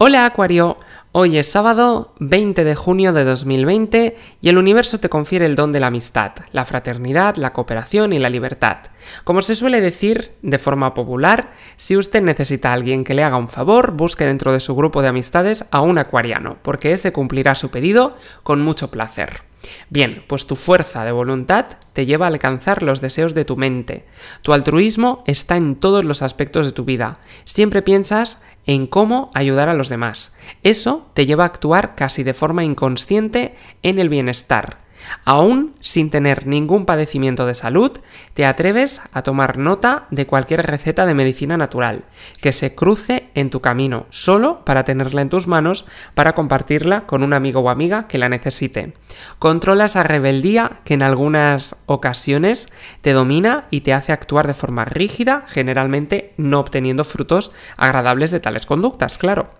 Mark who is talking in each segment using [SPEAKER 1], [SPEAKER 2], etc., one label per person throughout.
[SPEAKER 1] Hola Acuario, hoy es sábado 20 de junio de 2020 y el universo te confiere el don de la amistad, la fraternidad, la cooperación y la libertad. Como se suele decir de forma popular, si usted necesita a alguien que le haga un favor, busque dentro de su grupo de amistades a un acuariano, porque ese cumplirá su pedido con mucho placer. Bien, pues tu fuerza de voluntad te lleva a alcanzar los deseos de tu mente. Tu altruismo está en todos los aspectos de tu vida. Siempre piensas en cómo ayudar a los demás. Eso te lleva a actuar casi de forma inconsciente en el bienestar. Aún sin tener ningún padecimiento de salud, te atreves a tomar nota de cualquier receta de medicina natural que se cruce en tu camino, solo para tenerla en tus manos para compartirla con un amigo o amiga que la necesite. Controla esa rebeldía que en algunas ocasiones te domina y te hace actuar de forma rígida, generalmente no obteniendo frutos agradables de tales conductas, claro.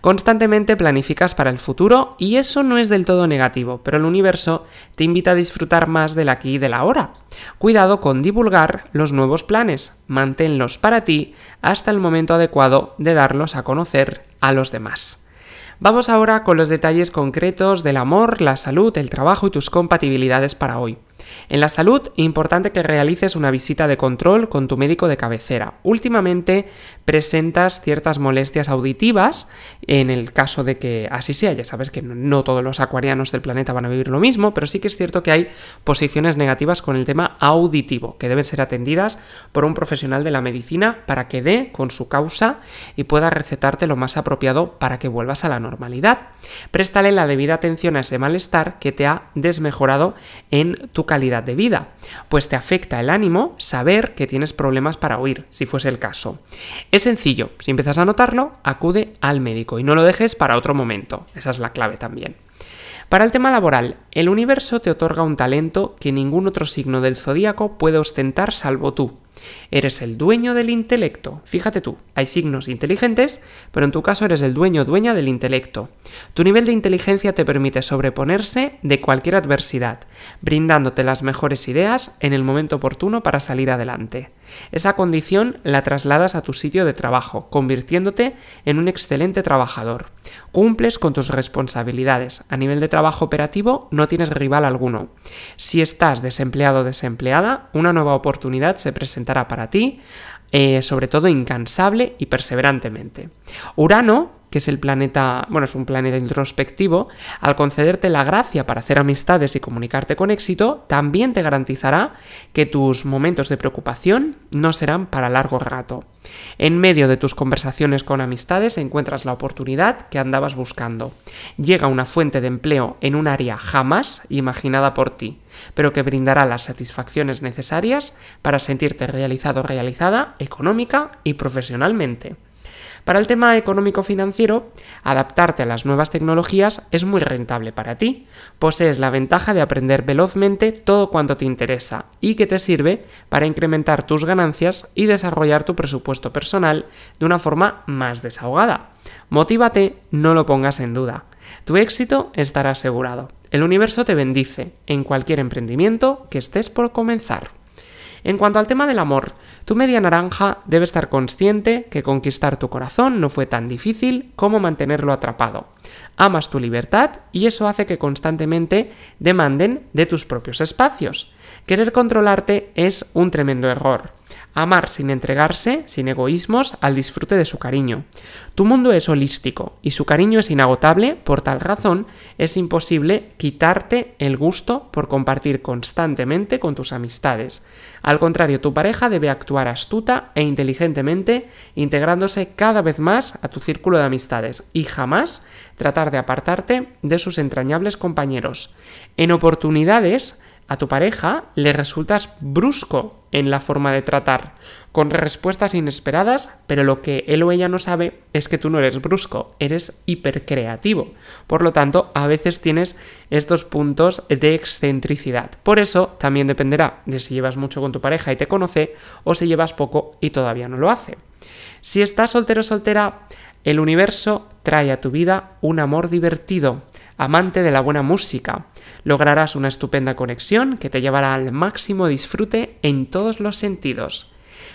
[SPEAKER 1] Constantemente planificas para el futuro y eso no es del todo negativo, pero el universo te invita a disfrutar más del aquí y la ahora. Cuidado con divulgar los nuevos planes, manténlos para ti hasta el momento adecuado de darlos a conocer a los demás. Vamos ahora con los detalles concretos del amor, la salud, el trabajo y tus compatibilidades para hoy. En la salud, importante que realices una visita de control con tu médico de cabecera. Últimamente presentas ciertas molestias auditivas en el caso de que así sea. Ya sabes que no todos los acuarianos del planeta van a vivir lo mismo, pero sí que es cierto que hay posiciones negativas con el tema auditivo, que deben ser atendidas por un profesional de la medicina para que dé con su causa y pueda recetarte lo más apropiado para que vuelvas a la normalidad. Préstale la debida atención a ese malestar que te ha desmejorado en tu calidad de vida, pues te afecta el ánimo saber que tienes problemas para huir, si fuese el caso. Es sencillo, si empiezas a notarlo, acude al médico y no lo dejes para otro momento, esa es la clave también. Para el tema laboral, el universo te otorga un talento que ningún otro signo del zodíaco puede ostentar salvo tú. Eres el dueño del intelecto. Fíjate tú, hay signos inteligentes, pero en tu caso eres el dueño dueña del intelecto. Tu nivel de inteligencia te permite sobreponerse de cualquier adversidad, brindándote las mejores ideas en el momento oportuno para salir adelante. Esa condición la trasladas a tu sitio de trabajo, convirtiéndote en un excelente trabajador. Cumples con tus responsabilidades. A nivel de trabajo operativo no tienes rival alguno. Si estás desempleado o desempleada, una nueva oportunidad se presentará para ti, eh, sobre todo incansable y perseverantemente. Urano que es el planeta, bueno, es un planeta introspectivo, al concederte la gracia para hacer amistades y comunicarte con éxito, también te garantizará que tus momentos de preocupación no serán para largo rato. En medio de tus conversaciones con amistades encuentras la oportunidad que andabas buscando. Llega una fuente de empleo en un área jamás imaginada por ti, pero que brindará las satisfacciones necesarias para sentirte realizado o realizada económica y profesionalmente. Para el tema económico-financiero, adaptarte a las nuevas tecnologías es muy rentable para ti. Posees la ventaja de aprender velozmente todo cuanto te interesa y que te sirve para incrementar tus ganancias y desarrollar tu presupuesto personal de una forma más desahogada. Motívate, no lo pongas en duda. Tu éxito estará asegurado. El universo te bendice en cualquier emprendimiento que estés por comenzar. En cuanto al tema del amor, tu media naranja debe estar consciente que conquistar tu corazón no fue tan difícil como mantenerlo atrapado. Amas tu libertad y eso hace que constantemente demanden de tus propios espacios. Querer controlarte es un tremendo error. Amar sin entregarse, sin egoísmos, al disfrute de su cariño. Tu mundo es holístico y su cariño es inagotable, por tal razón es imposible quitarte el gusto por compartir constantemente con tus amistades. Al contrario, tu pareja debe actuar astuta e inteligentemente, integrándose cada vez más a tu círculo de amistades y jamás tratar de apartarte de sus entrañables compañeros. En oportunidades, a tu pareja le resultas brusco en la forma de tratar, con respuestas inesperadas, pero lo que él o ella no sabe es que tú no eres brusco, eres hipercreativo. Por lo tanto, a veces tienes estos puntos de excentricidad. Por eso también dependerá de si llevas mucho con tu pareja y te conoce o si llevas poco y todavía no lo hace. Si estás soltero o soltera, el universo trae a tu vida un amor divertido, amante de la buena música. Lograrás una estupenda conexión que te llevará al máximo disfrute en todos los sentidos.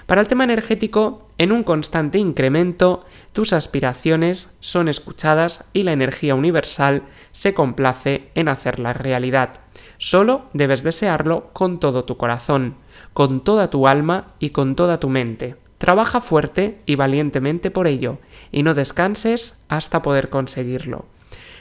[SPEAKER 1] Para el tema energético, en un constante incremento, tus aspiraciones son escuchadas y la energía universal se complace en hacerla realidad. Solo debes desearlo con todo tu corazón, con toda tu alma y con toda tu mente. Trabaja fuerte y valientemente por ello, y no descanses hasta poder conseguirlo.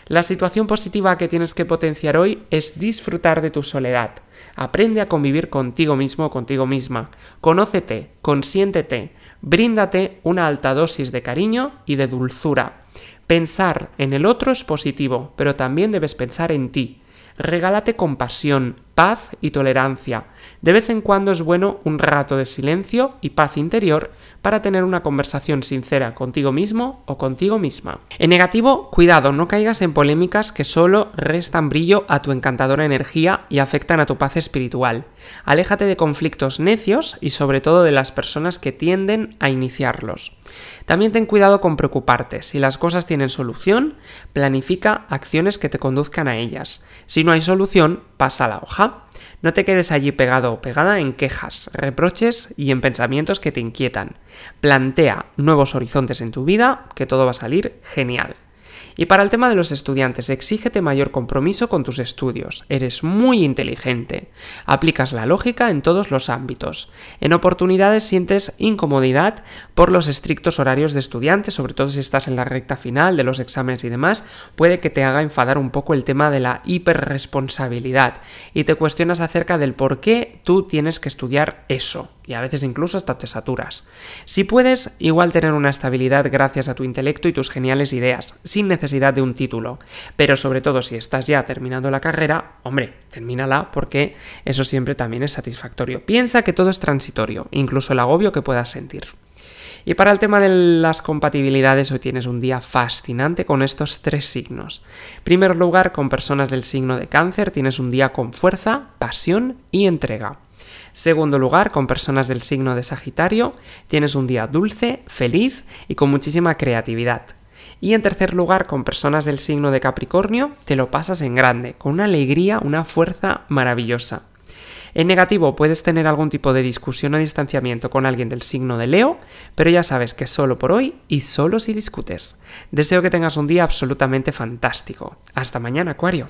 [SPEAKER 1] La situación positiva que tienes que potenciar hoy es disfrutar de tu soledad. Aprende a convivir contigo mismo o contigo misma. Conócete, consiéntete, bríndate una alta dosis de cariño y de dulzura. Pensar en el otro es positivo, pero también debes pensar en ti. Regálate compasión, paz y tolerancia. De vez en cuando es bueno un rato de silencio y paz interior para tener una conversación sincera contigo mismo o contigo misma. En negativo, cuidado, no caigas en polémicas que solo restan brillo a tu encantadora energía y afectan a tu paz espiritual. Aléjate de conflictos necios y sobre todo de las personas que tienden a iniciarlos. También ten cuidado con preocuparte. Si las cosas tienen solución, planifica acciones que te conduzcan a ellas. Si no hay solución, pasa la hoja. No te quedes allí pegado o pegada en quejas, reproches y en pensamientos que te inquietan. Plantea nuevos horizontes en tu vida, que todo va a salir genial. Y para el tema de los estudiantes, exígete mayor compromiso con tus estudios. Eres muy inteligente. Aplicas la lógica en todos los ámbitos. En oportunidades sientes incomodidad por los estrictos horarios de estudiantes, sobre todo si estás en la recta final de los exámenes y demás, puede que te haga enfadar un poco el tema de la hiperresponsabilidad y te cuestionas acerca del por qué tú tienes que estudiar eso y a veces incluso hasta te saturas. Si puedes, igual tener una estabilidad gracias a tu intelecto y tus geniales ideas, sin necesidad de un título. Pero sobre todo si estás ya terminando la carrera, hombre, termínala porque eso siempre también es satisfactorio. Piensa que todo es transitorio, incluso el agobio que puedas sentir. Y para el tema de las compatibilidades, hoy tienes un día fascinante con estos tres signos. En primer lugar, con personas del signo de cáncer, tienes un día con fuerza, pasión y entrega. Segundo lugar, con personas del signo de Sagitario, tienes un día dulce, feliz y con muchísima creatividad. Y en tercer lugar, con personas del signo de Capricornio, te lo pasas en grande, con una alegría, una fuerza maravillosa. En negativo, puedes tener algún tipo de discusión o distanciamiento con alguien del signo de Leo, pero ya sabes que solo por hoy y solo si discutes. Deseo que tengas un día absolutamente fantástico. Hasta mañana, Acuario.